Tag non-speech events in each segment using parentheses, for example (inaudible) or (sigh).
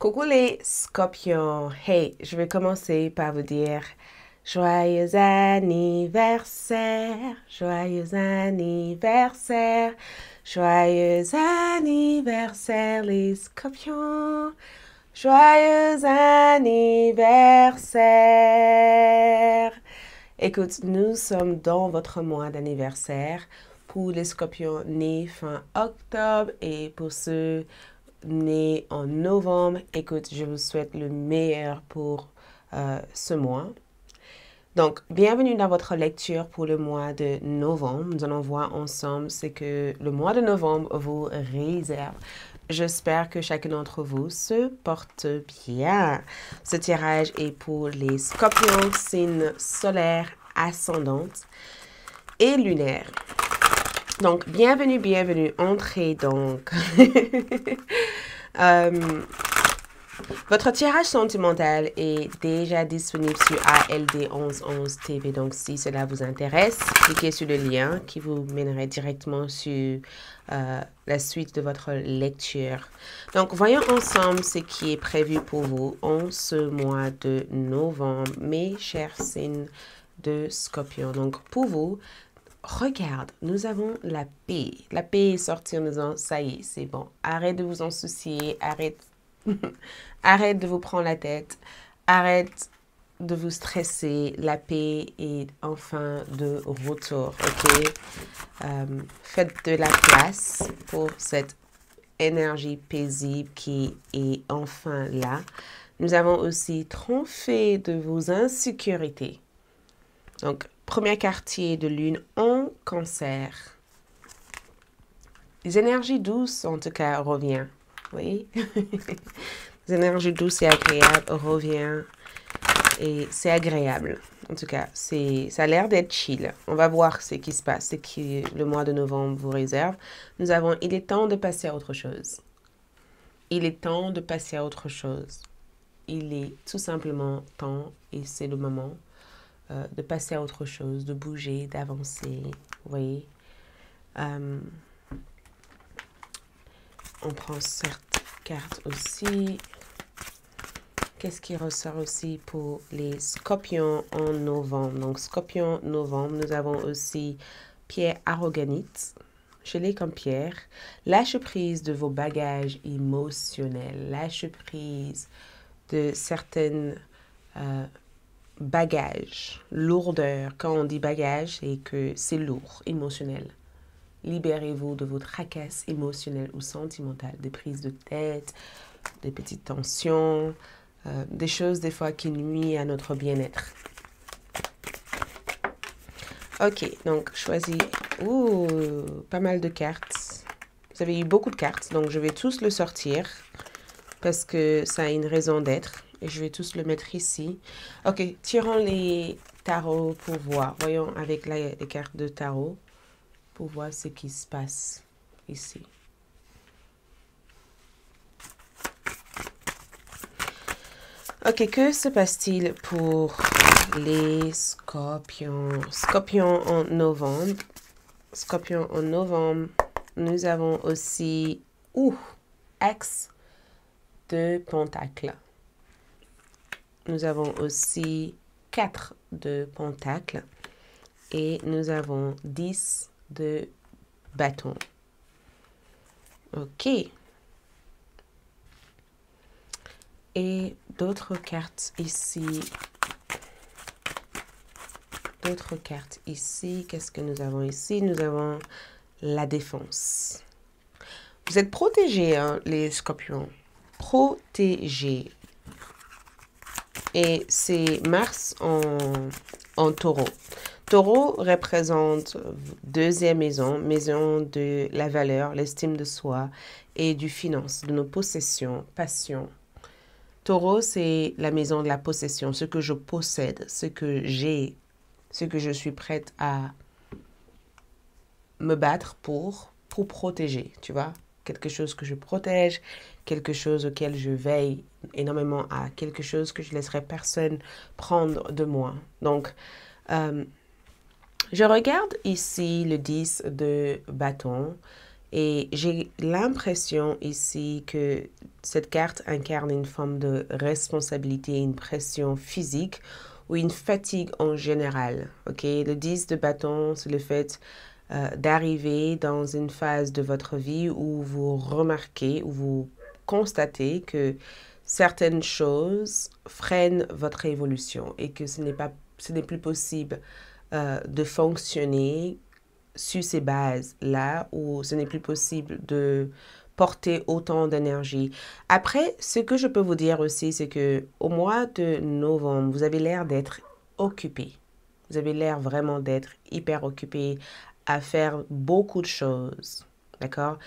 Coucou les scorpions. Hey, je vais commencer par vous dire joyeux anniversaire, joyeux anniversaire, joyeux anniversaire les scorpions. Joyeux anniversaire. Écoute, nous sommes dans votre mois d'anniversaire pour les scorpions nés fin octobre et pour ceux né en novembre, écoute, je vous souhaite le meilleur pour euh, ce mois. Donc, bienvenue dans votre lecture pour le mois de novembre. Nous allons voir ensemble ce que le mois de novembre vous réserve. J'espère que chacun d'entre vous se porte bien. Ce tirage est pour les scorpions, signes solaires, ascendante et lunaire. Donc, bienvenue, bienvenue. Entrez donc. (laughs) Euh, votre tirage sentimental est déjà disponible sur ALD1111 TV. Donc, si cela vous intéresse, cliquez sur le lien qui vous mènerait directement sur euh, la suite de votre lecture. Donc, voyons ensemble ce qui est prévu pour vous en ce mois de novembre, mes chers signes de Scorpion. Donc, pour vous, regarde, nous avons la paix. La paix est sortie en disant, ça y est, c'est bon. Arrête de vous en soucier, arrête, (laughs) arrête de vous prendre la tête, arrête de vous stresser. La paix est enfin de retour, ok? Euh, faites de la place pour cette énergie paisible qui est enfin là. Nous avons aussi trompé de vos insécurités. Donc, Premier quartier de lune en cancer. Les énergies douces, en tout cas, reviennent. Oui. (laughs) Les énergies douces et agréables reviennent. Et c'est agréable. En tout cas, c'est, ça a l'air d'être chill. On va voir ce qui se passe, ce que le mois de novembre vous réserve. Nous avons, il est temps de passer à autre chose. Il est temps de passer à autre chose. Il est tout simplement temps et c'est le moment euh, de passer à autre chose, de bouger, d'avancer. Vous voyez euh, On prend certaines cartes aussi. Qu'est-ce qui ressort aussi pour les scorpions en novembre Donc, scorpion novembre, nous avons aussi pierre arroganite. Je l'ai comme pierre. Lâche prise de vos bagages émotionnels. Lâche prise de certaines euh, bagage, lourdeur. Quand on dit bagage, c'est que c'est lourd, émotionnel. Libérez-vous de votre racasse émotionnelle ou sentimentale, des prises de tête, des petites tensions, euh, des choses des fois qui nuisent à notre bien-être. Ok, donc choisis. Ouh, pas mal de cartes. Vous avez eu beaucoup de cartes, donc je vais tous le sortir parce que ça a une raison d'être et je vais tous le mettre ici. Ok, tirons les tarots pour voir. Voyons avec les cartes de tarot pour voir ce qui se passe ici. Ok, que se passe-t-il pour les scorpions? Scorpion en novembre. Scorpion en novembre. Nous avons aussi... ou Axe de Pentacle. Nous avons aussi 4 de pentacle et nous avons 10 de bâtons. Ok. Et d'autres cartes ici. D'autres cartes ici. Qu'est-ce que nous avons ici Nous avons la défense. Vous êtes protégés, hein, les scorpions. Protégés. Et c'est Mars en, taureau. Taureau représente deuxième maison, maison de la valeur, l'estime de soi et du finance, de nos possessions, passions. Taureau, c'est la maison de la possession, ce que je possède, ce que j'ai, ce que je suis prête à me battre pour, pour protéger, tu vois. Quelque chose que je protège, quelque chose auquel je veille énormément à quelque chose que je laisserai personne prendre de moi. Donc, euh, je regarde ici le 10 de bâton et j'ai l'impression ici que cette carte incarne une forme de responsabilité, une pression physique ou une fatigue en général. Ok, Le 10 de bâton, c'est le fait euh, d'arriver dans une phase de votre vie où vous remarquez, où vous constatez que certaines choses freinent votre évolution et que ce n'est pas ce plus possible euh, de fonctionner sur ces bases-là ou ce n'est plus possible de porter autant d'énergie. Après, ce que je peux vous dire aussi, c'est que au mois de novembre, vous avez l'air d'être occupé. Vous avez l'air vraiment d'être hyper occupé à faire beaucoup de choses. D'accord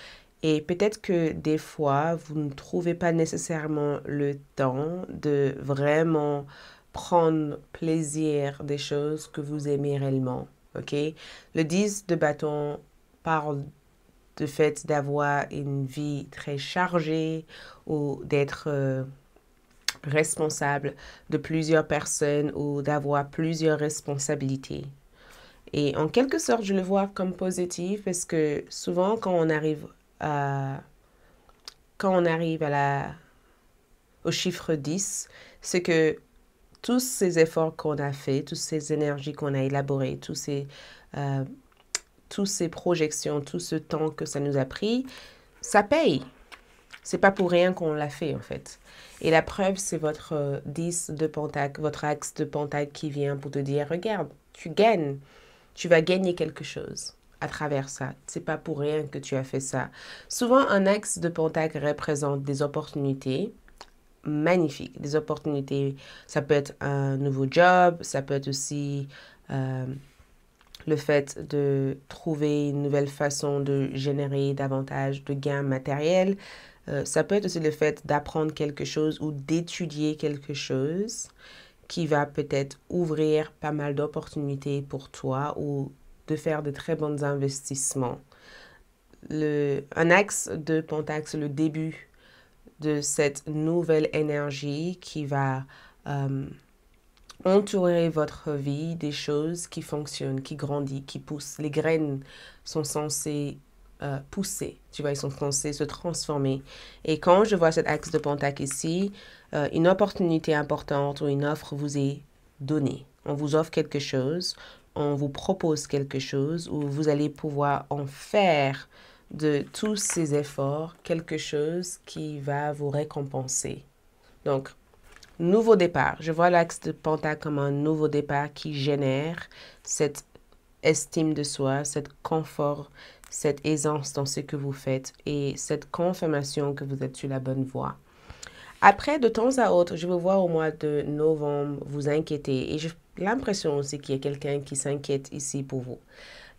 et peut-être que des fois, vous ne trouvez pas nécessairement le temps de vraiment prendre plaisir des choses que vous aimez réellement. OK? Le 10 de bâton parle du fait d'avoir une vie très chargée ou d'être euh, responsable de plusieurs personnes ou d'avoir plusieurs responsabilités. Et en quelque sorte, je le vois comme positif parce que souvent quand on arrive quand on arrive à la, au chiffre 10, c'est que tous ces efforts qu'on a faits, toutes ces énergies qu'on a élaborées, tous ces, euh, tous ces projections, tout ce temps que ça nous a pris, ça paye. C'est pas pour rien qu'on l'a fait en fait. Et la preuve, c'est votre 10 euh, de pentacle, votre axe de pentacle qui vient pour te dire regarde, tu gagnes, tu vas gagner quelque chose à travers ça. C'est pas pour rien que tu as fait ça. Souvent, un axe de pentacle représente des opportunités magnifiques, des opportunités. Ça peut être un nouveau job, ça peut être aussi euh, le fait de trouver une nouvelle façon de générer davantage de gains matériels. Euh, ça peut être aussi le fait d'apprendre quelque chose ou d'étudier quelque chose qui va peut-être ouvrir pas mal d'opportunités pour toi ou de faire de très bons investissements. Le, un axe de Pontax, le début de cette nouvelle énergie qui va euh, entourer votre vie des choses qui fonctionnent, qui grandissent, qui poussent. Les graines sont censées euh, pousser, tu vois, ils sont censés se transformer. Et quand je vois cet axe de Pentax ici, euh, une opportunité importante ou une offre vous est donnée. On vous offre quelque chose, on vous propose quelque chose où vous allez pouvoir en faire de tous ces efforts quelque chose qui va vous récompenser. Donc, nouveau départ. Je vois l'axe de Penta comme un nouveau départ qui génère cette estime de soi, cette confort, cette aisance dans ce que vous faites et cette confirmation que vous êtes sur la bonne voie. Après, de temps à autre, je vous voir au mois de novembre vous inquiéter et je l'impression aussi qu'il y a quelqu'un qui s'inquiète ici pour vous.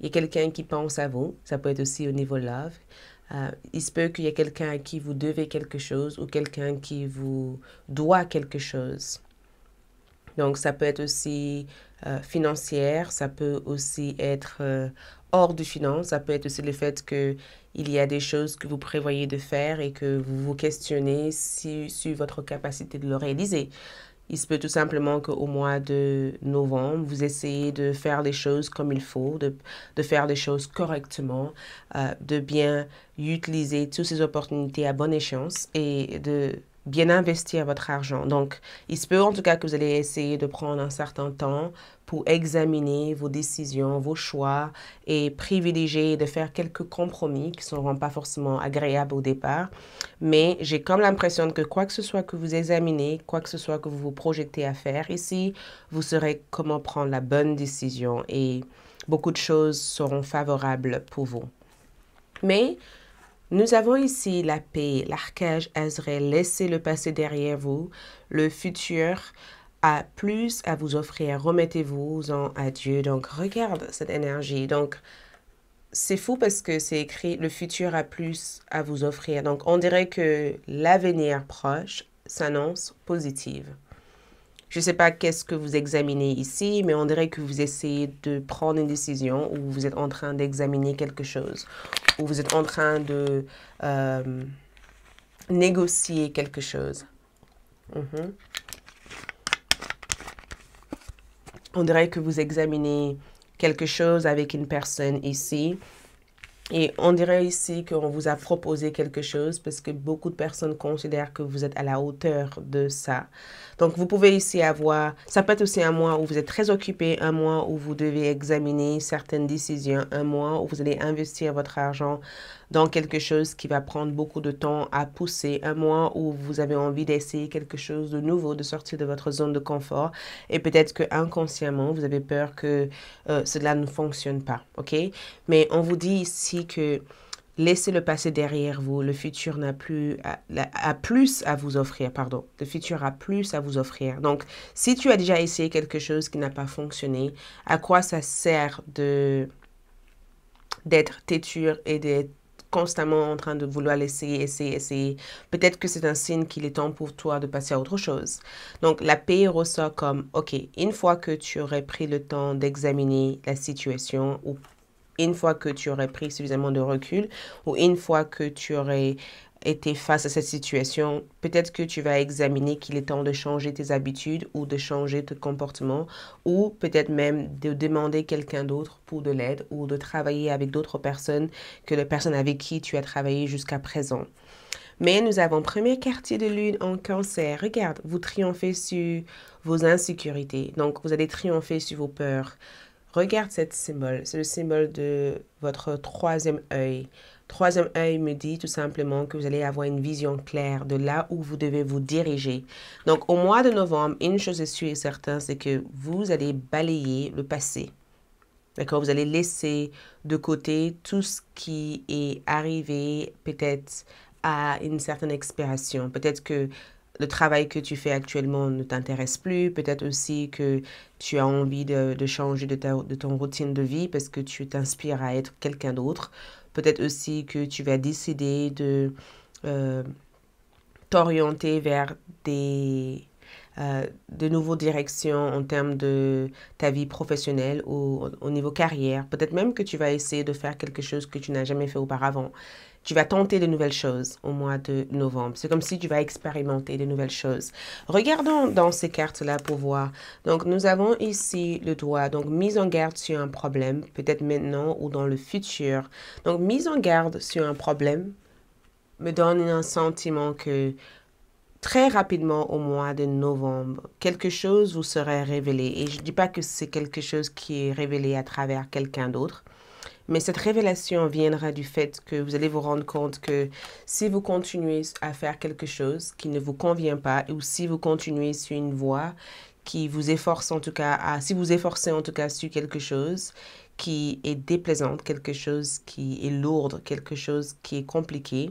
Il y a quelqu'un qui pense à vous, ça peut être aussi au niveau love. Euh, il se peut qu'il y ait quelqu'un à qui vous devez quelque chose ou quelqu'un qui vous doit quelque chose. Donc ça peut être aussi euh, financière, ça peut aussi être euh, hors du finance, ça peut être aussi le fait que il y a des choses que vous prévoyez de faire et que vous vous questionnez si, sur votre capacité de le réaliser. Il se peut tout simplement qu'au mois de novembre, vous essayez de faire les choses comme il faut, de, faire les choses correctement, euh, de bien utiliser toutes ces opportunités à bonne échéance et de bien investir votre argent. Donc, il se peut en tout cas que vous allez essayer de prendre un certain temps pour examiner vos décisions, vos choix et privilégier de faire quelques compromis qui ne seront pas forcément agréables au départ. Mais j'ai comme l'impression que quoi que ce soit que vous examinez, quoi que ce soit que vous vous projetez à faire ici, vous saurez comment prendre la bonne décision et beaucoup de choses seront favorables pour vous. Mais nous avons ici la paix. l'archège, Azrael, laissez le passé derrière vous. Le futur a plus à vous offrir. Remettez-vous-en à Dieu. Donc, regarde cette énergie. Donc, c'est fou parce que c'est écrit le futur a plus à vous offrir. Donc, on dirait que l'avenir proche s'annonce positive. Je ne sais pas qu'est-ce que vous examinez ici, mais on dirait que vous essayez de prendre une décision ou vous êtes en train d'examiner quelque chose ou vous êtes en train de euh, négocier quelque chose. Mm-hmm. On dirait que vous examinez quelque chose avec une personne ici et on dirait ici qu'on vous a proposé quelque chose parce que beaucoup de personnes considèrent que vous êtes à la hauteur de ça. Donc, vous pouvez ici avoir, ça peut être aussi un mois où vous êtes très occupé, un mois où vous devez examiner certaines décisions, un mois où vous allez investir votre argent, dans quelque chose qui va prendre beaucoup de temps à pousser, un mois où vous avez envie d'essayer quelque chose de nouveau, de sortir de votre zone de confort. Et peut-être que inconsciemment, vous avez peur que euh, cela ne fonctionne pas. OK? Mais on vous dit ici que Laissez le passé derrière vous. Le futur n'a plus a, plus à vous offrir, pardon. Le futur a plus à vous offrir. Donc, si tu as déjà essayé quelque chose qui n'a pas fonctionné, à quoi ça sert de d'être têtu et d'être constamment en train de vouloir laisser essayer, essayer. Peut-être que c'est un signe qu'il est temps pour toi de passer à autre chose. Donc la paix ressort comme, OK, une fois que tu aurais pris le temps d'examiner la situation ou une fois que tu aurais pris suffisamment de recul ou une fois que tu aurais été face à cette situation, peut-être que tu vas examiner qu'il est temps de changer tes habitudes ou de changer ton comportement ou peut-être même de demander quelqu'un d'autre pour de l'aide ou de travailler avec d'autres personnes que les personnes avec qui tu as travaillé jusqu'à présent. Mais nous avons premier quartier de lune en cancer. Regarde, vous triomphez sur vos insécurités. Donc, vous allez triompher sur vos peurs. Regarde cette symbole. C'est le symbole de votre troisième œil. Troisième œil me dit tout simplement que vous allez avoir une vision claire de là où vous devez vous diriger. Donc au mois de novembre, une chose est sûre et certaine, c'est que vous allez balayer le passé. D'accord Vous allez laisser de côté tout ce qui est arrivé peut-être à une certaine expiration. Peut-être que le travail que tu fais actuellement ne t'intéresse plus. Peut-être aussi que tu as envie de, changer de, de ton routine de vie parce que tu t'inspires à être quelqu'un d'autre. Peut-être aussi que tu vas décider de euh, t'orienter vers euh, de nouvelles directions en termes de ta vie professionnelle ou au niveau carrière. Peut-être même que tu vas essayer de faire quelque chose que tu n'as jamais fait auparavant tu vas tenter de nouvelles choses au mois de novembre. C'est comme si tu vas expérimenter de nouvelles choses. Regardons dans ces cartes-là pour voir. Donc, nous avons ici le doigt. Donc, mise en garde sur un problème, peut-être maintenant ou dans le futur. Donc, mise en garde sur un problème me donne un sentiment que très rapidement au mois de novembre, quelque chose vous serait révélé. Et je ne dis pas que c'est quelque chose qui est révélé à travers quelqu'un d'autre. Mais cette révélation viendra du fait que vous allez vous rendre compte que si vous continuez à faire quelque chose qui ne vous convient pas, ou si vous continuez sur une voie qui vous efforce en tout cas à, si vous efforcez en tout cas sur quelque chose qui est déplaisante, quelque chose qui est lourde, quelque chose qui est compliqué,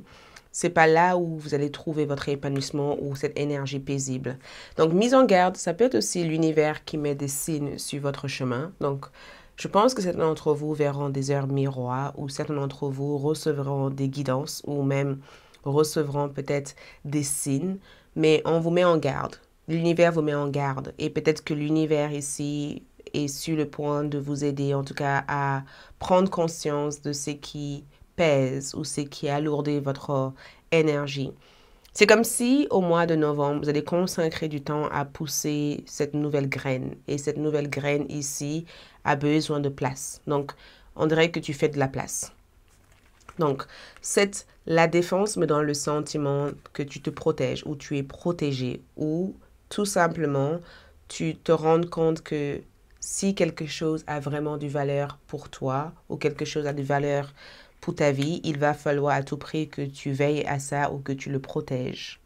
c'est pas là où vous allez trouver votre épanouissement ou cette énergie paisible. Donc, mise en garde, ça peut être aussi l'univers qui met des signes sur votre chemin. Donc, je pense que certains d'entre vous verront des heures miroirs ou certains d'entre vous recevront des guidances ou même recevront peut-être des signes, mais on vous met en garde. L'univers vous met en garde et peut-être que l'univers ici est sur le point de vous aider en tout cas à prendre conscience de ce qui pèse ou ce qui alourdit votre énergie. C'est comme si au mois de novembre, vous allez consacrer du temps à pousser cette nouvelle graine. Et cette nouvelle graine ici, a besoin de place. Donc, on dirait que tu fais de la place. Donc, c'est la défense, mais dans le sentiment que tu te protèges ou tu es protégé ou tout simplement tu te rends compte que si quelque chose a vraiment du valeur pour toi ou quelque chose a de valeur pour ta vie, il va falloir à tout prix que tu veilles à ça ou que tu le protèges.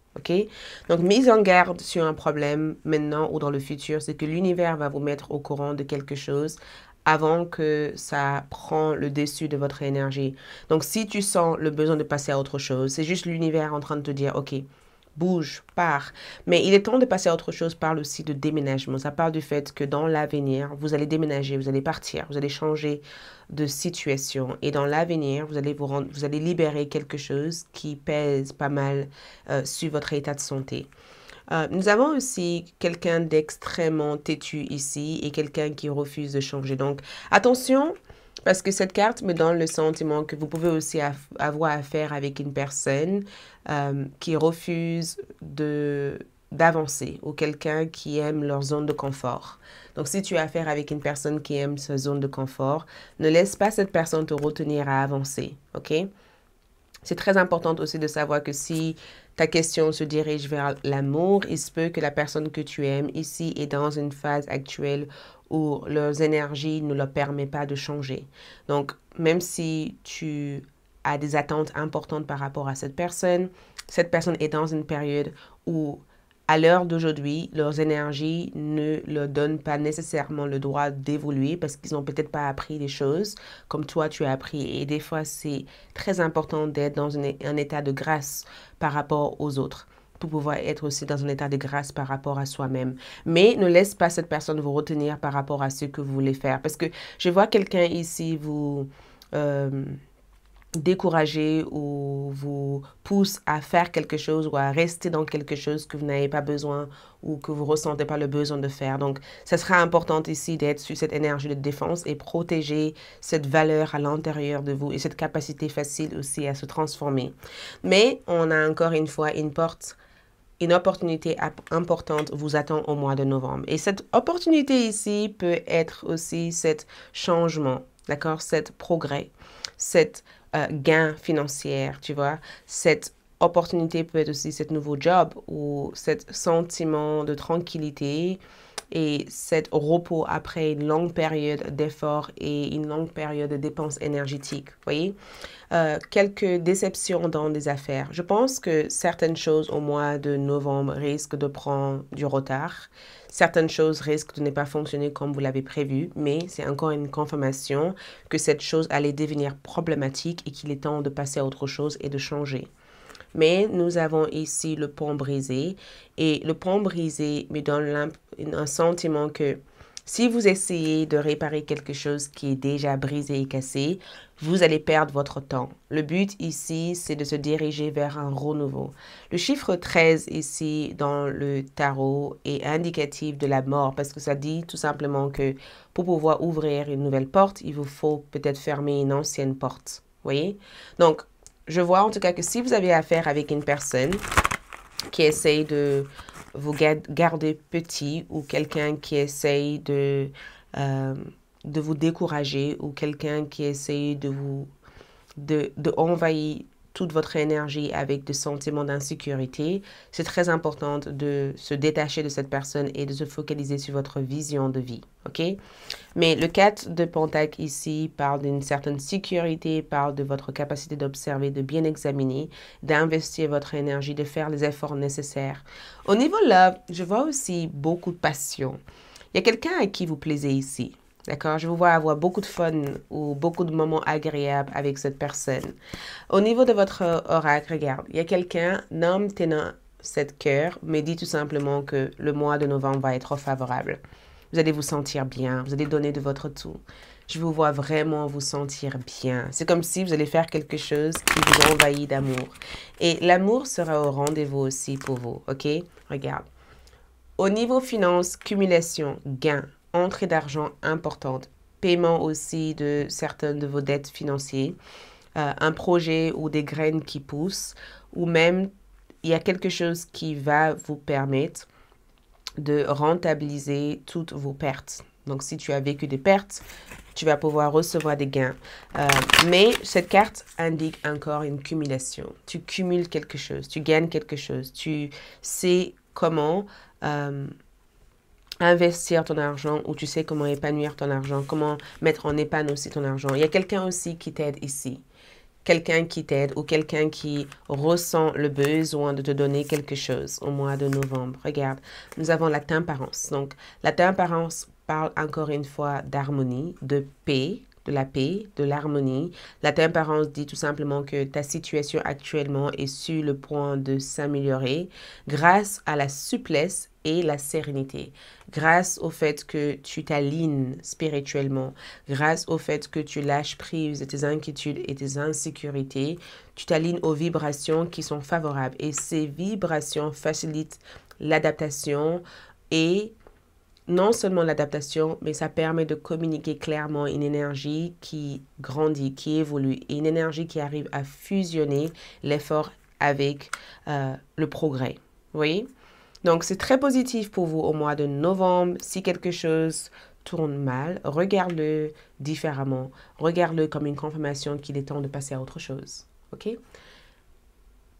Donc, mise en garde sur un problème maintenant ou dans le futur, c'est que l'univers va vous mettre au courant de quelque chose avant que ça prend le dessus de votre énergie. Donc, si tu sens le besoin de passer à autre chose, c'est juste l'univers en train de te dire, OK, bouge, part. Mais il est temps de passer à autre chose. Parle aussi de déménagement. Ça parle du fait que dans l'avenir, vous allez déménager, vous allez partir, vous allez changer de situation. Et dans l'avenir, vous allez vous rendre, vous allez libérer quelque chose qui pèse pas mal euh, sur votre état de santé. Euh, nous avons aussi quelqu'un d'extrêmement têtu ici et quelqu'un qui refuse de changer. Donc, attention, parce que cette carte me donne le sentiment que vous pouvez aussi avoir affaire avec une personne euh, qui refuse de d'avancer ou quelqu'un qui aime leur zone de confort. Donc, si tu as affaire avec une personne qui aime sa zone de confort, ne laisse pas cette personne te retenir à avancer, OK? C'est très important aussi de savoir que si ta question se dirige vers l'amour, il se peut que la personne que tu aimes ici est dans une phase actuelle ou leurs énergies ne leur permettent pas de changer. Donc, même si tu as des attentes importantes par rapport à cette personne, cette personne est dans une période où, à l'heure d'aujourd'hui, leurs énergies ne leur donnent pas nécessairement le droit d'évoluer parce qu'ils n'ont peut-être pas appris des choses comme toi tu as appris. Et des fois, c'est très important d'être dans un état de grâce par rapport aux autres pour pouvoir être aussi dans un état de grâce par rapport à soi-même. Mais ne laisse pas cette personne vous retenir par rapport à ce que vous voulez faire. Parce que je vois quelqu'un ici vous... Euh, décourager ou vous pousse à faire quelque chose ou à rester dans quelque chose que vous n'avez pas besoin ou que vous ressentez pas le besoin de faire. Donc, ça sera important ici d'être sur cette énergie de défense et protéger cette valeur à l'intérieur de vous et cette capacité facile aussi à se transformer. Mais on a encore une fois une porte une opportunité importante vous attend au mois de novembre. Et cette opportunité ici peut être aussi cet changement, d'accord, cet progrès, cet euh, gain financier, tu vois, cette opportunité peut être aussi ce nouveau job ou ce sentiment de tranquillité, et cet repos après une longue période d'efforts et une longue période de dépenses énergétiques, voyez. Euh, quelques déceptions dans des affaires. Je pense que certaines choses au mois de novembre risquent de prendre du retard. Certaines choses risquent de ne pas fonctionner comme vous l'avez prévu, mais c'est encore une confirmation que cette chose allait devenir problématique et qu'il est temps de passer à autre chose et de changer. Mais nous avons ici le pont brisé. Et le pont brisé me donne un, sentiment que si vous essayez de réparer quelque chose qui est déjà brisé et cassé, vous allez perdre votre temps. Le but ici, c'est de se diriger vers un renouveau. Le chiffre 13 ici dans le tarot est indicatif de la mort parce que ça dit tout simplement que pour pouvoir ouvrir une nouvelle porte, il vous faut peut-être fermer une ancienne porte. Voyez? Donc, je vois en tout cas que si vous avez affaire avec une personne qui essaye de vous garder petit ou quelqu'un qui essaye euh, de, vous décourager ou quelqu'un qui essaye de vous de envahir toute votre énergie avec des sentiments d'insécurité, c'est très important de se détacher de cette personne et de se focaliser sur votre vision de vie. OK? Mais le 4 de Pentacle ici parle d'une certaine sécurité, parle de votre capacité d'observer, de bien examiner, d'investir votre énergie, de faire les efforts nécessaires. Au niveau là je vois aussi beaucoup de passion. Il y a quelqu'un à qui vous plaisez ici. D'accord Je vous vois avoir beaucoup de fun ou beaucoup de moments agréables avec cette personne. Au niveau de votre euh, oracle, regarde, il y a quelqu'un, nomme tenant cette cœur, mais dit tout simplement que le mois de novembre va être favorable. Vous allez vous sentir bien, vous allez donner de votre tout. Je vous vois vraiment vous sentir bien. C'est comme si vous allez faire quelque chose qui vous envahit d'amour. Et l'amour sera au rendez-vous aussi pour vous, ok Regarde. Au niveau finance, cumulation, gain, entrée d'argent importante, paiement aussi de certaines de vos dettes financières, euh, un projet ou des graines qui poussent, ou même il y a quelque chose qui va vous permettre de rentabiliser toutes vos pertes. Donc si tu as vécu des pertes, tu vas pouvoir recevoir des gains. Euh, mais cette carte indique encore une cumulation. Tu cumules quelque chose, tu gagnes quelque chose, tu sais comment... Euh, investir ton argent ou tu sais comment épanouir ton argent, comment mettre en épanouissement aussi ton argent. Il y a quelqu'un aussi qui t'aide ici. Quelqu'un qui t'aide ou quelqu'un qui ressent le besoin de te donner quelque chose au mois de novembre. Regarde, nous avons la tempérance. Donc, la tempérance parle encore une fois d'harmonie, de paix, de la paix, de l'harmonie. La tempérance dit tout simplement que ta situation actuellement est sur le point de s'améliorer grâce à la souplesse et la sérénité. Grâce au fait que tu t'alignes spirituellement, grâce au fait que tu lâches prise de tes inquiétudes et tes insécurités, tu t'alignes aux vibrations qui sont favorables. Et ces vibrations facilitent l'adaptation et non seulement l'adaptation, mais ça permet de communiquer clairement une énergie qui grandit, qui évolue, une énergie qui arrive à fusionner l'effort avec euh, le progrès. Vous donc, c'est très positif pour vous au mois de novembre. Si quelque chose tourne mal, regarde-le différemment. Regarde-le comme une confirmation qu'il est temps de passer à autre chose. OK?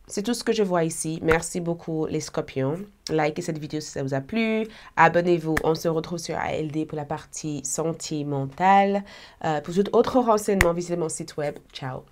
C'est tout ce que je vois ici. Merci beaucoup les scorpions. Likez cette vidéo si ça vous a plu. Abonnez-vous. On se retrouve sur ALD pour la partie sentimentale. Euh, pour tout autre renseignement, visitez mon site web. Ciao.